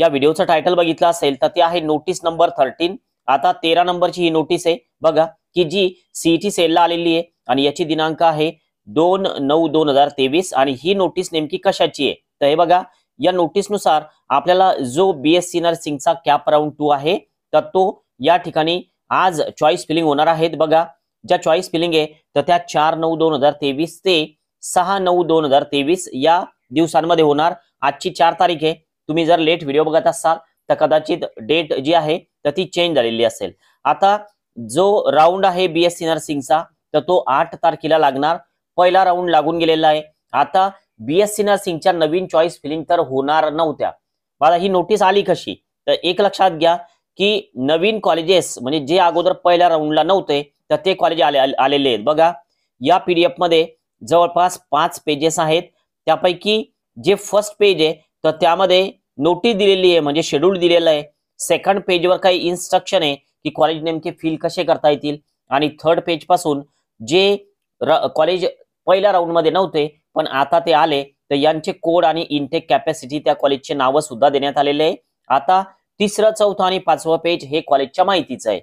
या व्हिडिओचं टायटल बघितलं असेल तर ते आहे नोटीस नंबर थर्टीन आता तेरा नंबरची ही नोटीस आहे बघा की जी सीईटी सेलला e आलेली आहे आणि याची दिनांक आहे दोन नऊ दोन हजार तेवीस आणि ही नोटीस नेमकी कशाची आहे तर हे बघा या नोटीसनुसार आपल्याला जो बी एस सी नर्सिंगचा कॅप राऊंड टू आहे तर तो या ठिकाणी आज चॉईस फिलिंग होणार आहेत बघा ज्या चॉईस फिलिंग आहे तर त्या चार नऊ दोन हजार तेवीस ते सहा नऊ दोन हजार तेवीस या दिवसांमध्ये होणार आजची चार तारीख आहे तुम्ही जर लेट व्हिडिओ बघत असाल तर कदाचित डेट जी आहे तर ती चेंज झालेली असेल आता जो राऊंड आहे बीएससी नर्सिंगचा तर तो आठ तारखेला लागणार पहिला राऊंड लागून गेलेला आहे आता बीएससी नर्सिंगच्या नवीन चॉईस फिलिंग तर होणार नव्हत्या मला ही नोटीस आली कशी तर एक लक्षात घ्या की नवीन कॉलेजेस म्हणजे जे अगोदर पहिल्या राऊंडला नव्हते तर ते कॉलेज आले आलेले आहेत बघा या डी एफमध्ये जवळपास पाच पेजेस आहेत त्यापैकी जे फर्स्ट पेज आहे तर त्यामध्ये नोटीस दिलेली आहे म्हणजे शेड्यूल दिलेलं आहे सेकंड पेजवर काही इन्स्ट्रक्शन आहे की कॉलेज नेमके फील कसे करता येतील आणि थर्ड पेज पासून जे कॉलेज पहिल्या राऊंडमध्ये नव्हते पण आता ते आले तर यांचे कोड आणि इनटेक कॅपॅसिटी त्या कॉलेजचे नाव सुद्धा देण्यात आलेले आहे आता तिसरं चौथं आणि पाचवं पेज हे कॉलेजच्या माहितीचं आहे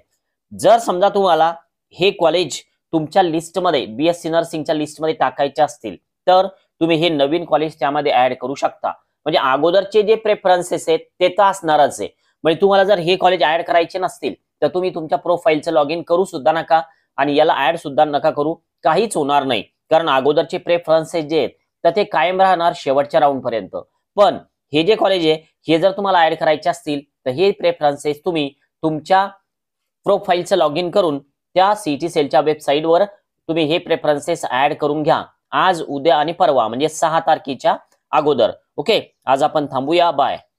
जर समजा तुम्हाला हे कॉलेज तुमच्या लिस्टमध्ये बीएससी नर्सिंगच्या लिस्टमध्ये टाकायचे असतील तर तुम्ही हे नवीन कॉलेज त्यामध्ये ऍड करू शकता म्हणजे अगोदरचे जे प्रेफरन्सेस आहेत ते तर असणारच आहे म्हणजे तुम्हाला जर हे कॉलेज ऍड करायचे नसतील तर तुम्ही तुमच्या प्रोफाईलचं लॉग इन करू सुद्धा नका आणि याला ऍड सुद्धा नका करू काहीच होणार नाही कारण अगोदरचे प्रेफरन्सेस जे आहेत तर ते कायम राहणार शेवटच्या राऊंड पर्यंत पण हे जे कॉलेज आहे हे जर तुम्हाला ऍड करायचे असतील तर हे प्रेफरन्सेस तुम्ही तुमच्या प्रोफाईलचं लॉग इन करून त्या सीटी सेलच्या वेबसाईटवर तुम्ही हे प्रेफरन्सेस ऍड करून घ्या आज उद्या आणि परवा म्हणजे सहा तारखेच्या अगोदर ओके आज आपण थांबूया बाय